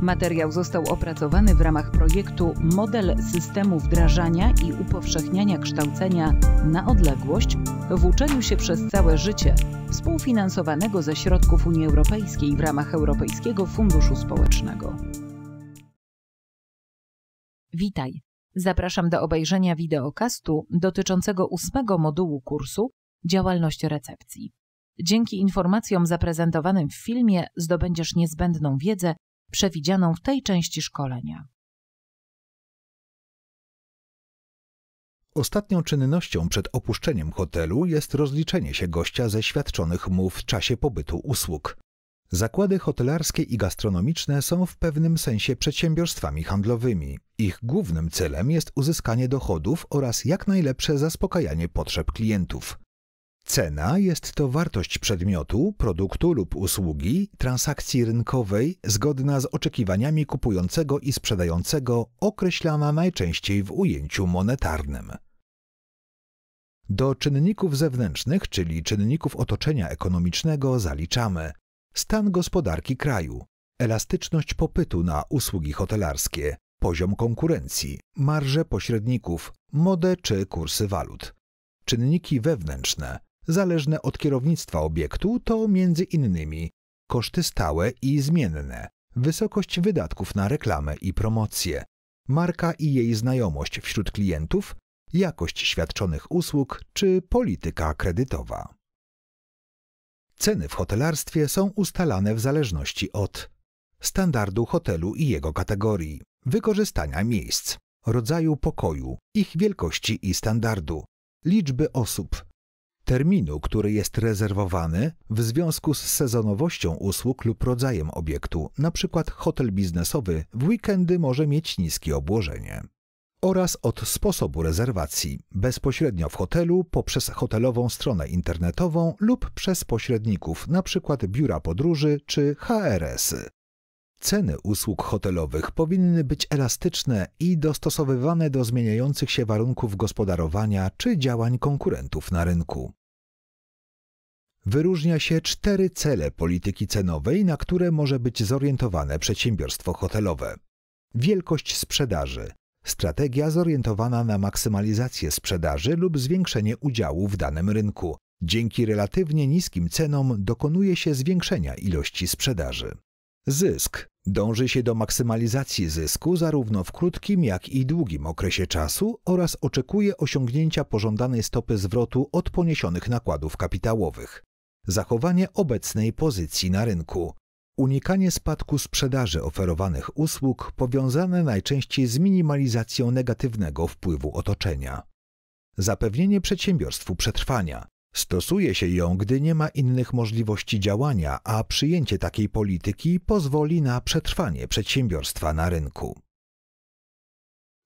Materiał został opracowany w ramach projektu Model systemu wdrażania i upowszechniania kształcenia na odległość w uczeniu się przez całe życie, współfinansowanego ze środków Unii Europejskiej w ramach Europejskiego Funduszu Społecznego. Witaj. Zapraszam do obejrzenia wideokastu dotyczącego ósmego modułu kursu Działalność recepcji. Dzięki informacjom zaprezentowanym w filmie zdobędziesz niezbędną wiedzę przewidzianą w tej części szkolenia. Ostatnią czynnością przed opuszczeniem hotelu jest rozliczenie się gościa ze świadczonych mu w czasie pobytu usług. Zakłady hotelarskie i gastronomiczne są w pewnym sensie przedsiębiorstwami handlowymi. Ich głównym celem jest uzyskanie dochodów oraz jak najlepsze zaspokajanie potrzeb klientów. Cena jest to wartość przedmiotu, produktu lub usługi, transakcji rynkowej zgodna z oczekiwaniami kupującego i sprzedającego, określana najczęściej w ujęciu monetarnym. Do czynników zewnętrznych, czyli czynników otoczenia ekonomicznego, zaliczamy stan gospodarki kraju, elastyczność popytu na usługi hotelarskie, poziom konkurencji, marże pośredników, modę czy kursy walut. Czynniki wewnętrzne zależne od kierownictwa obiektu to między innymi koszty stałe i zmienne, wysokość wydatków na reklamę i promocję, marka i jej znajomość wśród klientów, jakość świadczonych usług czy polityka kredytowa. Ceny w hotelarstwie są ustalane w zależności od standardu hotelu i jego kategorii, wykorzystania miejsc, rodzaju pokoju, ich wielkości i standardu, liczby osób, terminu, który jest rezerwowany w związku z sezonowością usług lub rodzajem obiektu, np. hotel biznesowy w weekendy może mieć niskie obłożenie. Oraz od sposobu rezerwacji bezpośrednio w hotelu poprzez hotelową stronę internetową lub przez pośredników, np. biura podróży czy HRS. -y. Ceny usług hotelowych powinny być elastyczne i dostosowywane do zmieniających się warunków gospodarowania czy działań konkurentów na rynku wyróżnia się cztery cele polityki cenowej, na które może być zorientowane przedsiębiorstwo hotelowe. Wielkość sprzedaży. Strategia zorientowana na maksymalizację sprzedaży lub zwiększenie udziału w danym rynku. Dzięki relatywnie niskim cenom dokonuje się zwiększenia ilości sprzedaży. Zysk. Dąży się do maksymalizacji zysku zarówno w krótkim, jak i długim okresie czasu oraz oczekuje osiągnięcia pożądanej stopy zwrotu od poniesionych nakładów kapitałowych zachowanie obecnej pozycji na rynku, unikanie spadku sprzedaży oferowanych usług powiązane najczęściej z minimalizacją negatywnego wpływu otoczenia, zapewnienie przedsiębiorstwu przetrwania. Stosuje się ją, gdy nie ma innych możliwości działania, a przyjęcie takiej polityki pozwoli na przetrwanie przedsiębiorstwa na rynku.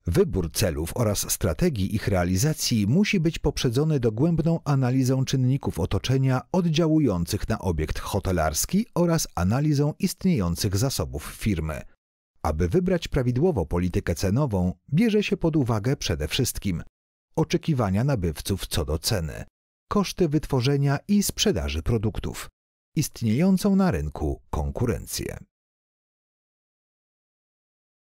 Wybór celów oraz strategii ich realizacji musi być poprzedzony dogłębną analizą czynników otoczenia oddziałujących na obiekt hotelarski oraz analizą istniejących zasobów firmy. Aby wybrać prawidłowo politykę cenową, bierze się pod uwagę przede wszystkim oczekiwania nabywców co do ceny, koszty wytworzenia i sprzedaży produktów, istniejącą na rynku konkurencję.